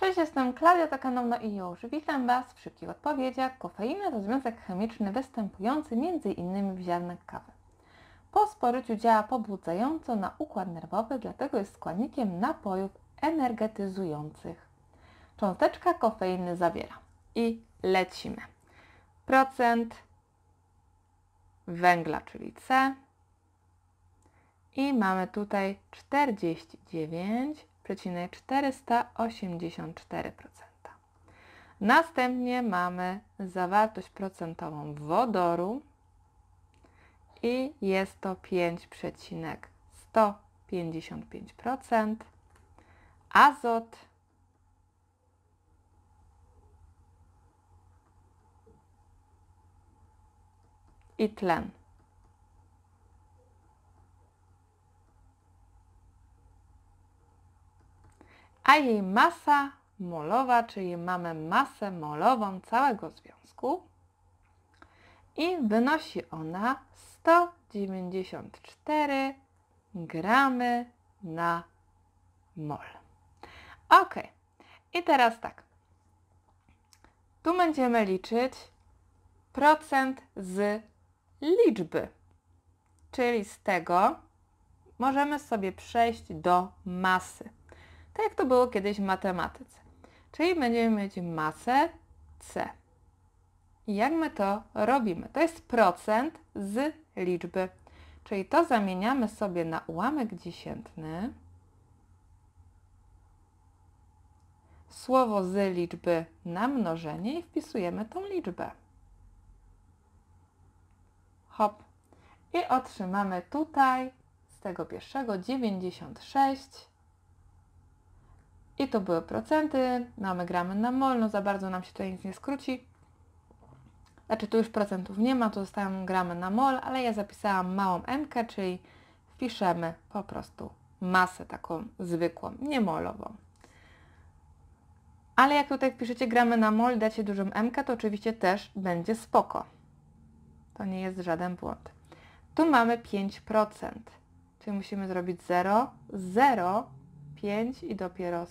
Cześć, jestem Klaudia Takanowna i już witam Was w szybkich odpowiedziach. Kofeina to związek chemiczny występujący m.in. w ziarnach kawy. Po sporyciu działa pobudzająco na układ nerwowy, dlatego jest składnikiem napojów energetyzujących. Cząsteczka kofeiny zawiera i lecimy. Procent węgla, czyli C i mamy tutaj 49 0,484%. Następnie mamy zawartość procentową wodoru i jest to 5,155%. Azot i tlen. a jej masa molowa, czyli mamy masę molową całego związku i wynosi ona 194 gramy na mol. Ok, i teraz tak. Tu będziemy liczyć procent z liczby, czyli z tego możemy sobie przejść do masy tak jak to było kiedyś w matematyce. Czyli będziemy mieć masę C. I jak my to robimy? To jest procent z liczby. Czyli to zamieniamy sobie na ułamek dziesiętny. Słowo z liczby na mnożenie i wpisujemy tą liczbę. Hop. I otrzymamy tutaj z tego pierwszego 96 i to były procenty, mamy no, gramy na mol, no za bardzo nam się tutaj nic nie skróci. Znaczy tu już procentów nie ma, tu zostają gramy na mol, ale ja zapisałam małą m, czyli wpiszemy po prostu masę taką zwykłą, nie molową. Ale jak tutaj wpiszecie gramy na mol, dacie dużą m, to oczywiście też będzie spoko. To nie jest żaden błąd. Tu mamy 5%, czyli musimy zrobić 0, 0 5 i dopiero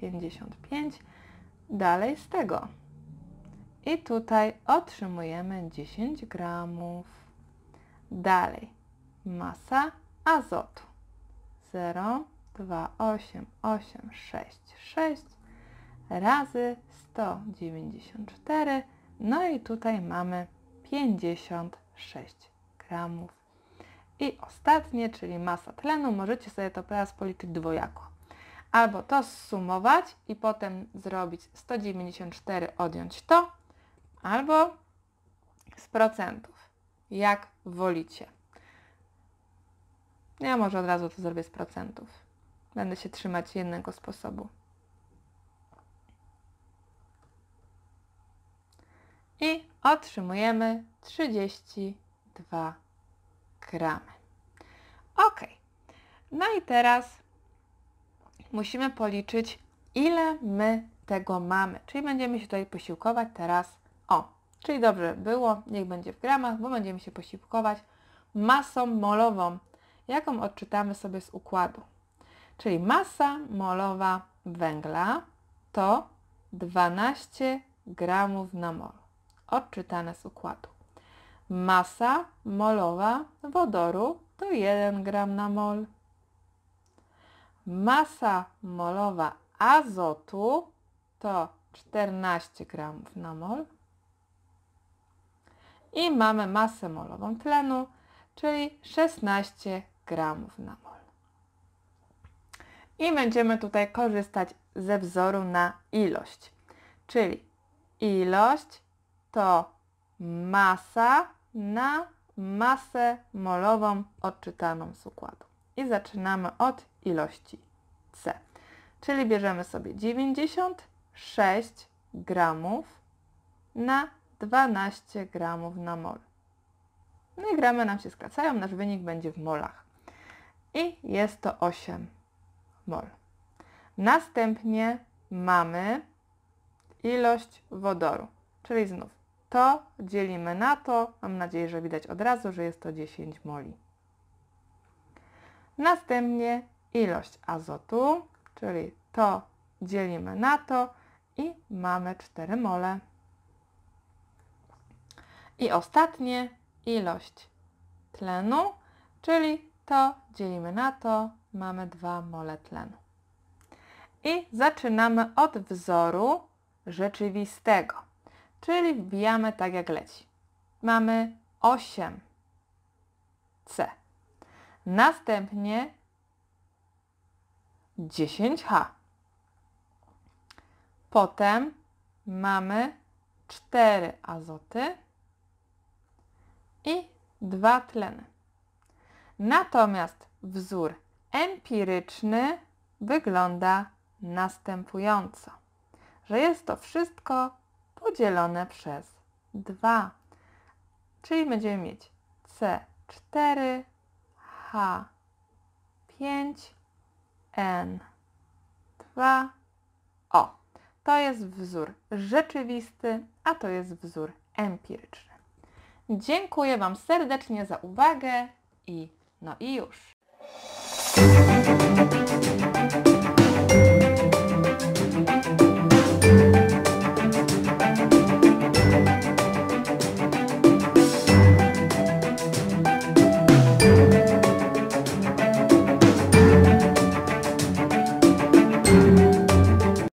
155. Dalej z tego. I tutaj otrzymujemy 10 gramów. Dalej masa azotu 0, 2, 8, 8, 6, 6 razy 194. No i tutaj mamy 56 gramów i ostatnie, czyli masa tlenu, możecie sobie to teraz policzyć dwojako. Albo to zsumować i potem zrobić 194 odjąć to, albo z procentów, jak wolicie. Ja może od razu to zrobię z procentów. Będę się trzymać jednego sposobu. I otrzymujemy 32 gramy. Ok. No i teraz musimy policzyć, ile my tego mamy. Czyli będziemy się tutaj posiłkować teraz, o, czyli dobrze było, niech będzie w gramach, bo będziemy się posiłkować masą molową, jaką odczytamy sobie z układu. Czyli masa molowa węgla to 12 gramów na mol. Odczytane z układu. Masa molowa wodoru to 1 gram na mol. Masa molowa azotu to 14 gramów na mol. I mamy masę molową tlenu, czyli 16 gramów na mol. I będziemy tutaj korzystać ze wzoru na ilość. Czyli ilość to masa na masę molową odczytaną z układu. I zaczynamy od ilości C. Czyli bierzemy sobie 96 gramów na 12 gramów na mol. No i gramy nam się skracają, nasz wynik będzie w molach. I jest to 8 mol. Następnie mamy ilość wodoru, czyli znów to dzielimy na to. Mam nadzieję, że widać od razu, że jest to 10 moli. Następnie ilość azotu, czyli to dzielimy na to i mamy 4 mole. I ostatnie ilość tlenu, czyli to dzielimy na to, mamy 2 mole tlenu. I zaczynamy od wzoru rzeczywistego czyli wbijamy tak jak leci. Mamy 8 C. Następnie 10H. Potem mamy 4 azoty i 2 tleny. Natomiast wzór empiryczny wygląda następująco, że jest to wszystko podzielone przez 2. Czyli będziemy mieć C4, H5, N2, O. To jest wzór rzeczywisty, a to jest wzór empiryczny. Dziękuję Wam serdecznie za uwagę i no i już.